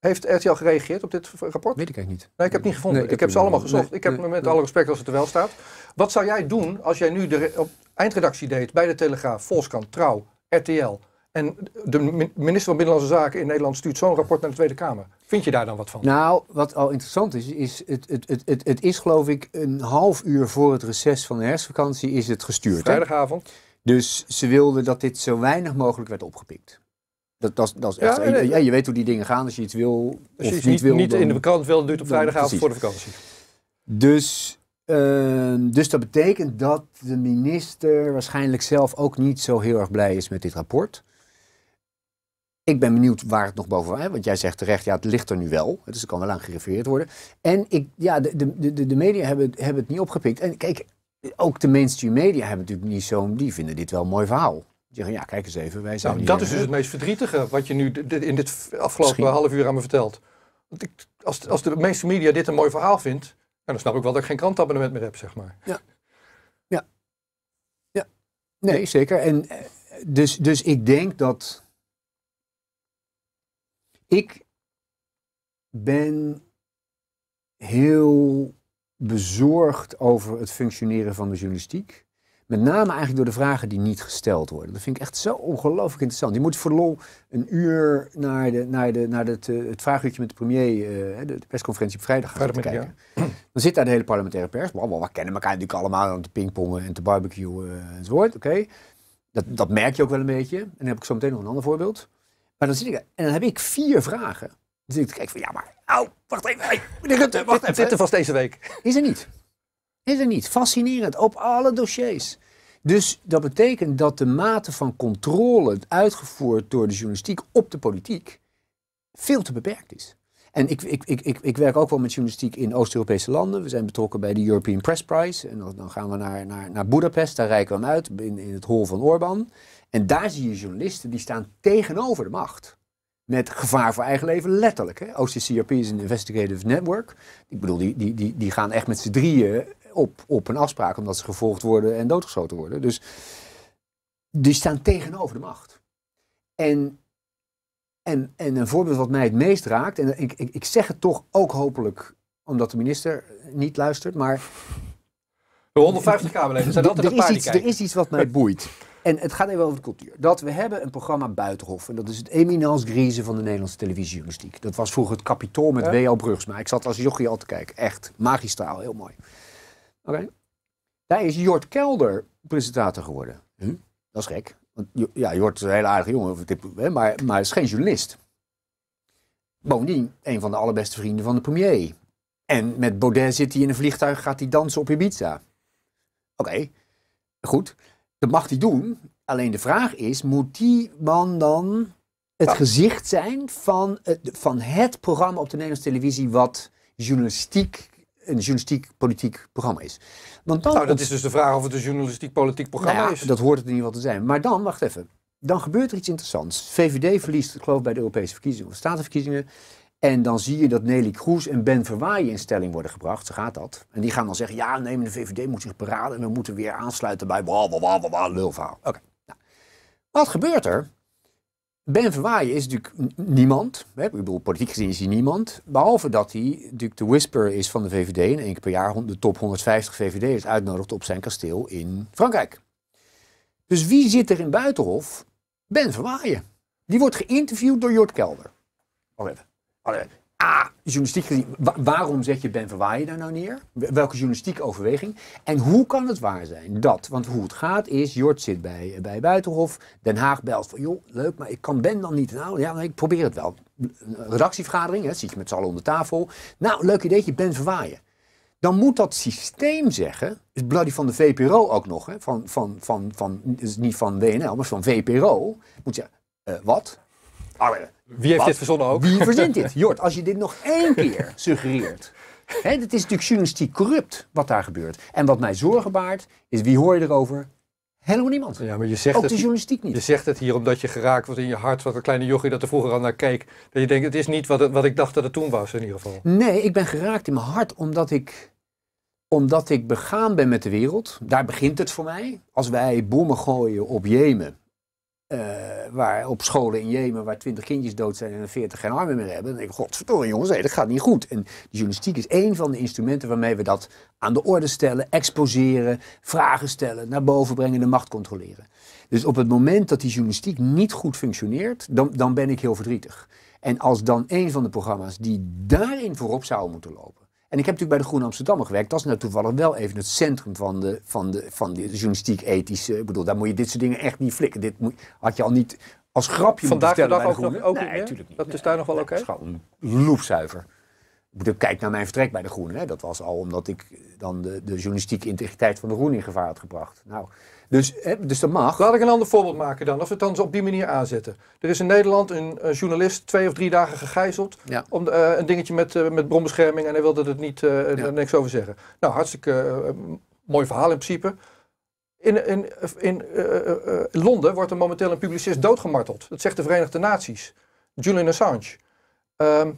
heeft RTL gereageerd op dit rapport? Weet ik eigenlijk niet. Nee, ik heb het niet gevonden. ik, heb ze allemaal gezocht. ik heb met alle respect als het er wel staat. Wat zou jij doen als jij nu de op eindredactie deed bij de Telegraaf, Volkskrant, Trouw, RTL... en de minister van Binnenlandse Zaken in Nederland stuurt zo'n rapport naar de Tweede Kamer? Vind je daar dan wat van? Nou, wat al interessant is, is het, het, het, het is geloof ik een half uur voor het reces van de herfstvakantie is het gestuurd. Vrijdagavond. Dus ze wilden dat dit zo weinig mogelijk werd opgepikt. Dat, dat, is ja, je weet hoe die dingen gaan. Als je iets wil als je of iets niet, wil... niet dan, in de krant wil, duurt op vrijdagavond voor de vakantie. Dus, ehm, dus dat betekent dat de minister waarschijnlijk zelf ook niet zo heel erg blij is met dit rapport. Ik ben benieuwd waar het nog bovenaan is. Want jij zegt terecht, ja, het ligt er nu wel. Dus het kan wel aan gerefereerd worden. En ik, ja, de, de, de, de media hebben, hebben het niet opgepikt. En kijk, ook de mainstream media hebben natuurlijk niet zo'n... Die vinden dit wel een mooi verhaal zeggen, ja, kijk eens even, wij zijn nou, Dat is dus het meest verdrietige wat je nu in dit afgelopen half uur aan me vertelt. als, als de meeste media dit een mooi verhaal vindt, nou, dan snap ik wel dat ik geen krantabonnement meer heb, zeg maar. Ja. Ja. Ja. Nee, zeker. En eh, dus, dus ik denk dat... Ik ben heel bezorgd over het functioneren van de journalistiek. Met name eigenlijk door de vragen die niet gesteld worden. Dat vind ik echt zo ongelooflijk interessant. Je moet voor lol een uur naar, de, naar, de, naar het, eh, het vraaguurtje met de premier, de, eh, de persconferentie op vrijdag gaan kijken. Dan zit daar de hele parlementaire pers. Wow, we kennen elkaar natuurlijk allemaal aan te pingpongen en te barbecuen eh, enzovoort. Oké, dat, dat merk je ook wel een beetje. En dan heb ik zo meteen nog een ander voorbeeld. Maar dan zit ik en dan heb ik vier vragen. Dan zit ik te kijken van ja, maar au, wacht even, wacht even. Zit er vast deze week. Is er niet. Is er niet. Fascinerend op alle dossiers. Dus dat betekent dat de mate van controle uitgevoerd door de journalistiek op de politiek veel te beperkt is. En ik, ik, ik, ik werk ook wel met journalistiek in Oost-Europese landen. We zijn betrokken bij de European Press Prize. En dan, gaan we naar, naar, naar Budapest, daar rijken we dan uit, in, het hol van Orbán. En daar zie je journalisten die staan tegenover de macht. Met gevaar voor eigen leven, letterlijk. OCCRP is een investigative network. Ik bedoel, die, die, die, die gaan echt met z'n drieën op, op een afspraak, omdat ze gevolgd worden en doodgeschoten worden. Dus die staan tegenover de macht. En, en, en een voorbeeld wat mij het meest raakt, en ik, ik, ik zeg het toch ook hopelijk omdat de minister niet luistert, maar... De 150 Kamerleden zijn altijd er is, iets, er is iets wat mij boeit. En het gaat even over de cultuur. Dat we hebben een programma Buitenhof. En dat is het eminence griezen van de Nederlandse televisiejournalistiek. Dat was vroeger het kapitool met ja? W.L. Brugsma. Ik zat als jochie al te kijken. Echt magistraal, heel mooi. Okay. Daar is Jort Kelder presentator geworden. Hm? Dat is gek. Want, ja, Jort is een hele aardige jongen, maar, maar is geen journalist. Bovendien, een van de allerbeste vrienden van de premier. En met Baudet zit hij in een vliegtuig, gaat hij dansen op Ibiza. Oké, goed. Dat mag hij doen. Alleen de vraag is, moet die man dan het gezicht zijn van het, van het programma op de Nederlandse televisie wat journalistiek een journalistiek-politiek programma is. Want dan nou, dat is dus de vraag of het een journalistiek-politiek programma nou ja, is. Dat hoort het in ieder geval te zijn. Maar dan, wacht even, dan gebeurt er iets interessants. VVD verliest, ik geloof bij de Europese verkiezingen of statenverkiezingen. En dan zie je dat Nelly Kroes en Ben Verwaaien in stelling worden gebracht. Zo gaat dat. En die gaan dan zeggen, ja, nee, maar de VVD moet zich beraden... en we moeten weer aansluiten bij blablabla, lulverhaal. Oké. Nou, wat gebeurt er? Ben Verwaaien is natuurlijk niemand. Hè? Ik bedoel, politiek gezien is hij niemand. Behalve dat hij natuurlijk de whisper is van de VVD. En één keer per jaar de top 150 VVD'ers uitnodigd op zijn kasteel in Frankrijk. Dus wie zit er in Buitenhof? Ben Verwaaien. Die wordt geïnterviewd door Jort Kelder. Allee, allee. Ah, journalistiek gezien, waarom zet je Ben Verwaaien daar nou neer? Welke journalistieke overweging? En hoe kan het waar zijn dat, want hoe het gaat is, Jort zit bij, bij Buitenhof, Den Haag belt van, joh, leuk, maar ik kan Ben dan niet. Nou, ja, ik probeer het wel. Redactievergadering, hè, zit je met z'n allen om de tafel. Nou, leuk ideetje, Ben Verwaaien. Dan moet dat systeem zeggen, is bloody van de VPRO ook nog, hè, van, van, van, van, niet van WNL, maar van VPRO, moet je, eh, wat? Arbeiden wie heeft dit verzonnen ook? Wie verzint dit? [LAUGHS] Jort, als je dit nog één keer suggereert. Hè, is natuurlijk journalistiek corrupt wat daar gebeurt. En wat mij zorgen baart, is wie hoor je erover? Helemaal niemand. Ja, maar je zegt ook de journalistiek niet. Je zegt het hier omdat je geraakt wordt in je hart. Wat een kleine jochie dat er vroeger al naar keek. Dat je denkt, het is niet wat, wat ik dacht dat het toen was in ieder geval. Nee, ik ben geraakt in mijn hart omdat ik, omdat ik begaan ben met de wereld. Daar begint het voor mij. Als wij bommen gooien op Jemen eh, waar op scholen in Jemen, waar twintig kindjes dood zijn en veertig geen armen meer hebben. Dan denk ik, godverdomme jongens, dat gaat niet goed. En de journalistiek is één van de instrumenten waarmee we dat aan de orde stellen, exposeren, vragen stellen, naar boven brengen, de macht controleren. Dus op het moment dat die journalistiek niet goed functioneert, dan, dan ben ik heel verdrietig. En als dan een van de programma's die daarin voorop zou moeten lopen, en ik heb natuurlijk bij de Groene Amsterdammer gewerkt. Dat is nou toevallig wel even het centrum van de, van de, van de journalistiek ethische. Ik bedoel, daar moet je dit soort dingen echt niet flikken. Dit moet, had je al niet als grapje Vandaag moeten vertellen bij de Groene. Ook, nee, natuurlijk niet. Dat is daar nog wel oké? Okay? loepzuiver. Ik kijk naar mijn vertrek bij de Groene. Hè. Dat was al omdat ik dan de, de journalistieke integriteit van de Groene in gevaar had gebracht. Nou, dus, dus dat mag. Laat ik een ander voorbeeld maken dan, of we het dan op die manier aanzetten. Er is in Nederland een, journalist twee of drie dagen gegijzeld om eh, een dingetje met, eh, met bronbescherming en hij wilde er niet, uh, niks over zeggen. Nou, hartstikke mooi verhaal in principe. In, in, in Londen wordt er momenteel een publicist doodgemarteld. Dat zegt de Verenigde Naties. Julian Assange. Ehm,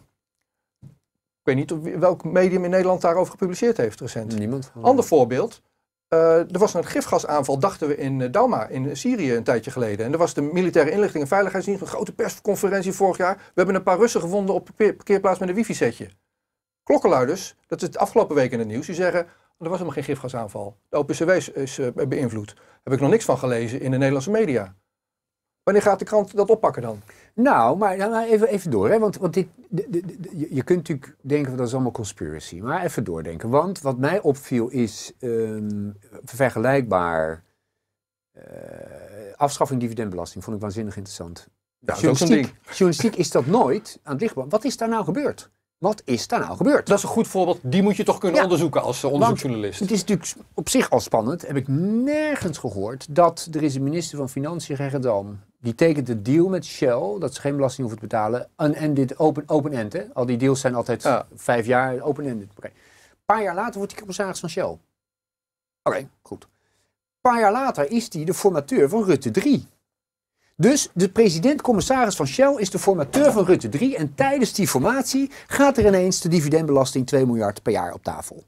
ik weet niet welk medium in Nederland daarover gepubliceerd heeft recent. Niemand. Ander voorbeeld. Eh, er was een gifgasaanval, dachten we, in eh, Dauma in Syrië een tijdje geleden. En er was de militaire inlichting en veiligheidsdienst, een grote persconferentie vorig jaar. We hebben een paar Russen gevonden op parkeerplaats met een wifi-setje. Klokkenluiders, dat is de afgelopen week in het nieuws, die zeggen... Er was helemaal geen gifgasaanval. De OPCW is, eh, beïnvloed. Daar heb ik nog niks van gelezen in de Nederlandse media. Wanneer gaat de krant dat oppakken dan? Nou, maar nou, even, even door. Hè? Want, want dit, je kunt natuurlijk denken dat is allemaal conspiracy. Maar even doordenken. Want wat mij opviel is ehm, vergelijkbaar. Eh, afschaffing dividendbelasting vond ik waanzinnig interessant. [LAUGHS] journalistiek, is dat nooit aan het licht. Wat is daar nou gebeurd? Wat is daar nou gebeurd? Dat is een goed voorbeeld. Die moet je toch kunnen onderzoeken als eh, onderzoeksjournalist. het is natuurlijk op zich al spannend. Heb ik nergens gehoord dat er is een minister van Financiën, Gerrit die tekent een deal met Shell dat ze geen belasting hoeven te betalen. dit open, open end. Hè? Al die deals zijn altijd vijf jaar, open-ended. Een paar jaar later wordt hij commissaris van Shell. Oké, goed. Een paar jaar later is hij de formateur van Rutte 3. Dus de president-commissaris van Shell is de formateur van Rutte 3. En tijdens die formatie gaat er ineens de dividendbelasting 2 miljard per jaar op tafel.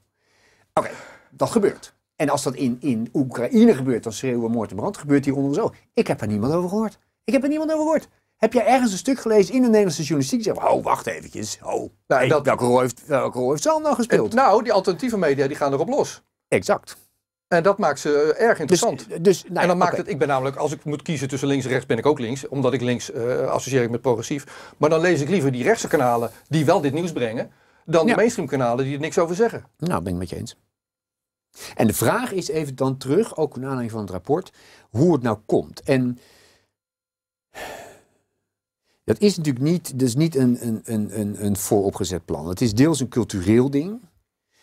Oké, dat gebeurt. En als dat in, in Oekraïne gebeurt, dan schreeuwen moord en brand, gebeurt hier onder zo. Ik heb er niemand over gehoord. Ik heb er niemand over gehoord. Heb jij ergens een stuk gelezen in de Nederlandse journalistiek? Zeg, oh, wacht eventjes. Oh, nou, dat... welke, rol heeft, welke rol heeft Zalm nou gespeeld? Eh, nou, die alternatieve media die gaan erop los. Exact. En dat maakt ze eh, erg dus- interessant. Dus, dus, en nou dan maakt het, ik ben namelijk, als ik moet kiezen tussen links en rechts, ben ik ook links. Omdat ik links uh, associeer ik met progressief. Maar dan lees ik liever die rechtse kanalen die wel dit nieuws brengen, dan de mainstream kanalen die er niks over zeggen. Nou, ben ik met je eens. En de vraag is even dan terug, ook naar aanleiding van het rapport, hoe het nou komt. En dat is natuurlijk niet, dus niet een, een, een, een vooropgezet plan. Het is deels een cultureel ding.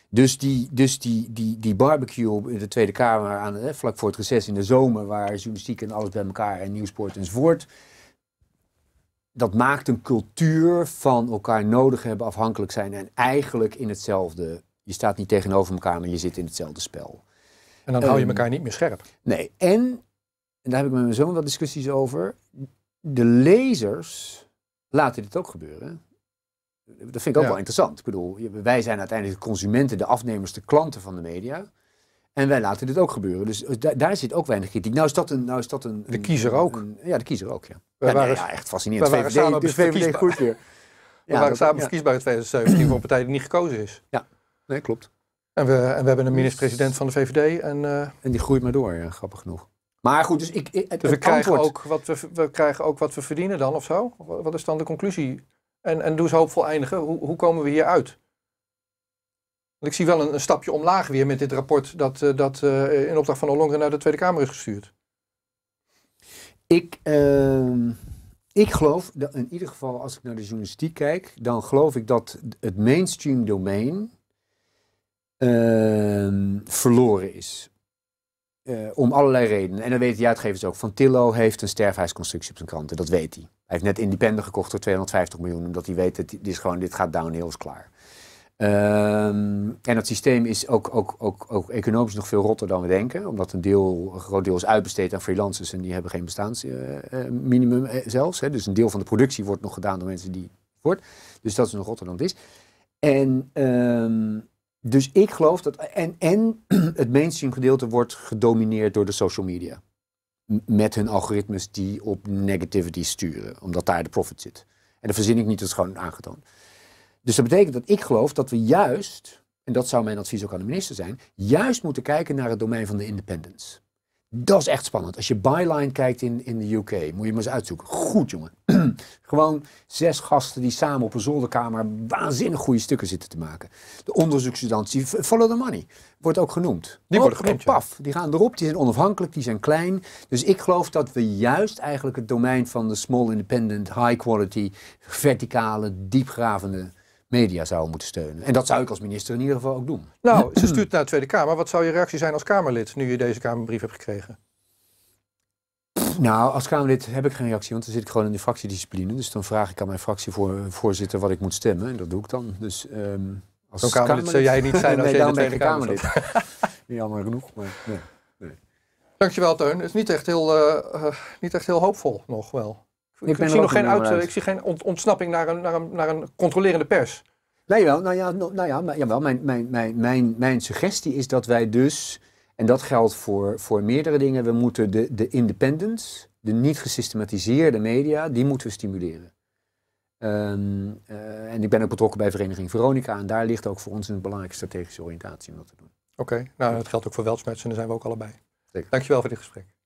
Dus die, dus die, die, die barbecue op de Tweede Kamer aan, vlak voor het reces in de zomer, waar journalistiek en alles bij elkaar en nieuwsport enzovoort. Dat maakt een cultuur van elkaar nodig hebben, afhankelijk zijn en eigenlijk in hetzelfde je staat niet tegenover elkaar, maar je zit in hetzelfde spel. En dan hou je ehm, elkaar niet meer scherp. Nee, en, en daar heb ik met mijn zoon wat discussies over. De lezers laten dit ook gebeuren. Dat vind ik ook wel interessant. Ik bedoel, wij zijn uiteindelijk de consumenten, de afnemers, de klanten van de media. En wij laten dit ook gebeuren. Dus eh, daar zit ook weinig kritiek. Nou is dat een... Nou is dat een de kiezer ook. ja, de kiezer ook, ja. We ja, waren, echt fascinerend. We waren samen dus goed weer. [LAUGHS] We waren samen verkiesbaar in 2017 voor een partij die niet gekozen is. Ja nee, klopt. En we, en we hebben een dus- minister-president van de VVD. En, eh, en die groeit maar door, grappig genoeg. Maar goed, dus ik. Dus het, we, krijgen ook wat we, we krijgen ook wat we verdienen dan of zo? Wat is dan de conclusie? En, en doe eens hoopvol eindigen. Hoe, hoe komen we hier uit? Want ik zie wel een, een stapje omlaag weer met dit rapport dat, eh, dat eh, in opdracht van Ollongren naar de Tweede Kamer is gestuurd. Ik, ehm, ik geloof, dat in ieder geval als ik naar de journalistiek kijk, dan geloof ik dat het mainstream domein Ehm, verloren is. Eh, om allerlei redenen. En dan weten de uitgevers ook. Van Tillo heeft een sterfhuisconstructie op zijn kranten. Dat weet hij. Hij heeft net Independent gekocht voor 250 miljoen. Omdat hij weet dat dit, is gewoon, dit gaat downhill, is klaar. Ehm, en dat systeem is ook, ook, ook, ook economisch nog veel rotter dan we denken. Omdat een, deel, een groot deel is uitbesteed aan freelancers. En die hebben geen bestaansminimum eh, eh, zelfs. Hè. Dus een deel van de productie wordt nog gedaan door mensen die... Wordt. Dus dat is nog rotter dan het is. En ehm, dus ik geloof dat. En, en [CLEARS THROAT] het mainstream gedeelte wordt gedomineerd door de social media. Met hun algoritmes die op negativity sturen, omdat daar de profit zit. En dat verzin ik niet, dat is gewoon aangetoond. Dus dat betekent dat ik geloof dat we juist, en dat zou mijn advies ook aan de minister zijn, juist moeten kijken naar het domein van de independence. Dat is echt spannend. Als je byline kijkt in, in de UK, moet je maar eens uitzoeken. Goed, jongen. [CLEARS THROAT] Gewoon zes gasten die samen op een zolderkamer waanzinnig goede stukken zitten te maken. De onderzoeksstudantie, follow the money, wordt ook genoemd. Die worden genoemd, paf. Die gaan erop, die zijn onafhankelijk, die zijn klein. Dus ik geloof dat we juist eigenlijk het domein van de small independent, high quality, verticale, diepgravende media zou moeten steunen. En dat zou ik als minister in ieder geval ook doen. Nou, ze stuurt naar de Tweede Kamer. Wat zou je reactie zijn als Kamerlid nu je deze Kamerbrief hebt gekregen? nou, als Kamerlid heb ik geen reactie, want dan zit ik gewoon in de fractiediscipline. Dus dan vraag ik aan mijn fractievoorzitter wat ik moet stemmen. En dat doe ik dan. Dus ehm, als kamerlid, zou jij niet zijn als je in de Tweede Kamerlid. [LAUGHS] Niet Jammer genoeg, maar nee. Dankjewel, Teun. Het is niet echt heel, eh, eh, niet echt heel hoopvol nog wel ik, zie nog geen, uit, ik zie geen ontsnapping naar een, naar, een, naar een controlerende pers. Nee, wel. Nou ja, nou ja, maar, jawel, mijn, mijn, mijn, mijn, mijn suggestie is dat wij dus, en dat geldt voor, voor meerdere dingen, we moeten de, de independence, de niet gesystematiseerde media, die moeten we stimuleren. Ehm, eh, en ik ben ook betrokken bij Vereniging Veronica en daar ligt ook voor ons een belangrijke strategische oriëntatie om dat te doen. Oké, nou dat geldt ook voor Weltsmuts daar zijn we ook allebei. Zeker. Dankjewel voor dit gesprek.